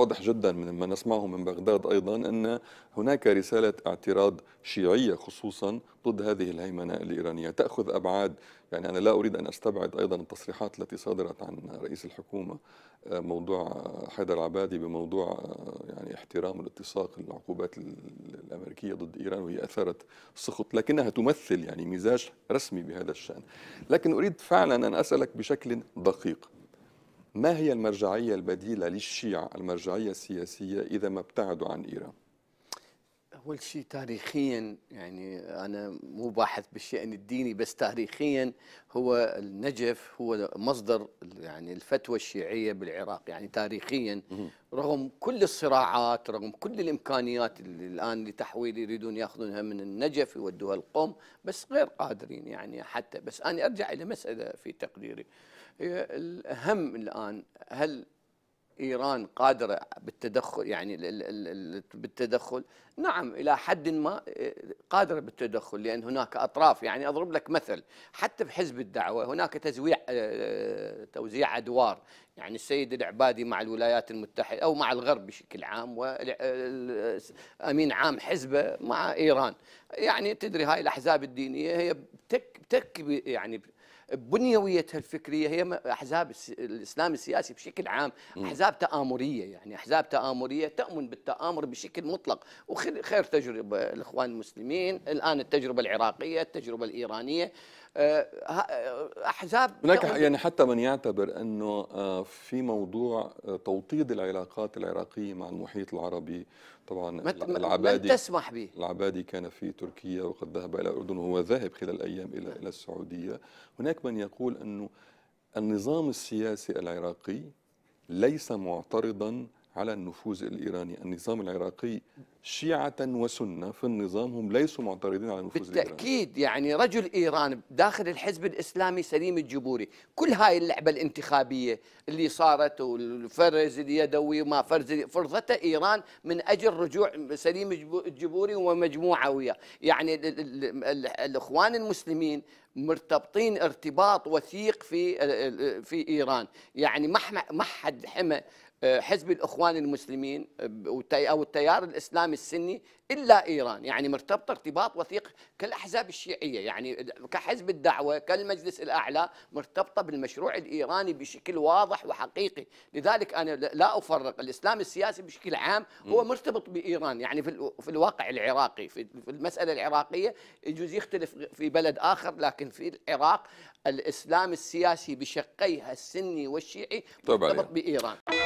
واضح جدا من ما نسمعه من بغداد أيضا أن هناك رسالة اعتراض شيعية خصوصا ضد هذه الهيمنة الإيرانية تأخذ أبعاد يعني أنا لا أريد أن أستبعد أيضا التصريحات التي صدرت عن رئيس الحكومة آه، موضوع آه، حيدر عبادي بموضوع آه، يعني احترام الاتساق العقوبات الأمريكية ضد إيران وهي أثارت سخط لكنها تمثل يعني مزاج رسمي بهذا الشأن لكن أريد فعلا أن أسألك بشكل دقيق ما هي المرجعية البديلة للشيعة المرجعية السياسية إذا ما ابتعدوا عن إيران؟ اول شيء تاريخيا يعني انا مو باحث بالشان الديني بس تاريخيا هو النجف هو مصدر يعني الفتوى الشيعيه بالعراق يعني تاريخيا رغم كل الصراعات رغم كل الامكانيات اللي الان لتحويل يريدون ياخذونها من النجف يودوها القوم بس غير قادرين يعني حتى بس انا ارجع الى مساله في تقديري هي الاهم الان هل ايران قادره بالتدخل يعني بالتدخل نعم الى حد ما آه، قادره بالتدخل لان هناك اطراف يعني اضرب لك مثل حتى بحزب الدعوه هناك تزويع آه، توزيع ادوار يعني السيد العبادي مع الولايات المتحده او مع الغرب بشكل عام وامين عام حزبه مع ايران يعني تدري هاي الاحزاب الدينيه هي بتك, بتك يعني بنيويتها الفكريه هي احزاب الاسلام السياسي بشكل عام احزاب تامريه يعني احزاب تامريه تامن بالتامر بشكل مطلق وخير تجربه الاخوان المسلمين الان التجربه العراقيه التجربه الايرانيه آه، آه، احزاب هناك يعني حتى من يعتبر انه آه، في موضوع توطيد العلاقات العراقيه مع المحيط العربي طبعا العبادي من تسمح به العبادي كان في تركيا وقد ذهب الى الاردن وهو ذاهب خلال الايام الى الى السعوديه هناك هناك من يقول أنه النظام السياسي العراقي ليس معترضا على النفوذ الإيراني النظام العراقي شيعة وسنة في النظام هم ليسوا معترضين على النفوذ بالتأكيد الإيراني. يعني رجل إيران داخل الحزب الإسلامي سليم الجبوري كل هاي اللعبة الانتخابية اللي صارت والفرز اليدوي وما فرز فرضته إيران من أجل رجوع سليم الجبوري ومجموعة وياه يعني الإخوان المسلمين مرتبطين ارتباط وثيق في في ايران يعني ما حد حمى حزب الاخوان المسلمين آه، او التيار الاسلامي السني الا ايران يعني مرتبطه ارتباط وثيق كالاحزاب الشيعيه يعني كحزب الدعوه كالمجلس الاعلى مرتبطه بالمشروع الايراني بشكل واضح وحقيقي لذلك انا لا افرق الاسلام السياسي بشكل عام هو مرتبط بايران يعني في الواقع العراقي في المساله العراقيه يجوز يختلف في بلد اخر لكن في العراق الاسلام السياسي بشقيها السني والشيعي طيب مرتبط بايران